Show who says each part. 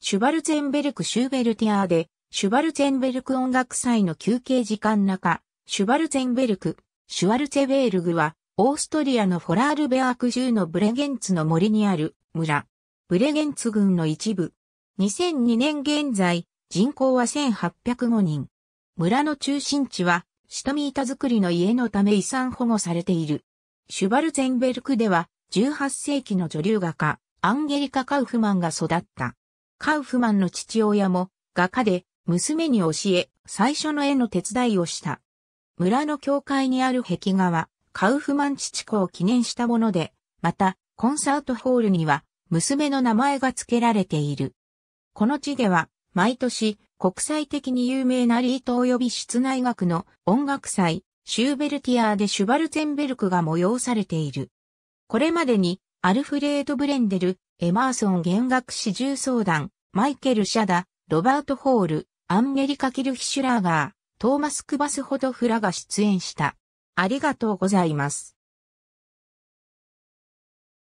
Speaker 1: シュバルツェンベルク・シューベルティアーで、シュバルツェンベルク音楽祭の休憩時間中、シュバルツェンベルク、シュワルツェベールグは、オーストリアのフォラールベアーク州のブレゲンツの森にある村、ブレゲンツ郡の一部。2002年現在、人口は1805人。村の中心地は、シトミータ作りの家のため遺産保護されている。シュバルツェンベルクでは、18世紀の女流画家、アンゲリカ・カウフマンが育った。カウフマンの父親も画家で娘に教え、最初の絵の手伝いをした。村の教会にある壁画は、カウフマン父子を記念したもので、また、コンサートホールには、娘の名前が付けられている。この地では、毎年、国際的に有名なリート及び室内学の音楽祭、シューベルティアーでシュバルツェンベルクが催されている。これまでに、アルフレード・ブレンデル、エマーソン弦楽四重奏団、マイケル・シャダ、ロバート・ホール、アンゲリカ・キルヒシュラーガー、トーマス・クバスホトフラが出演した。ありがとうございます。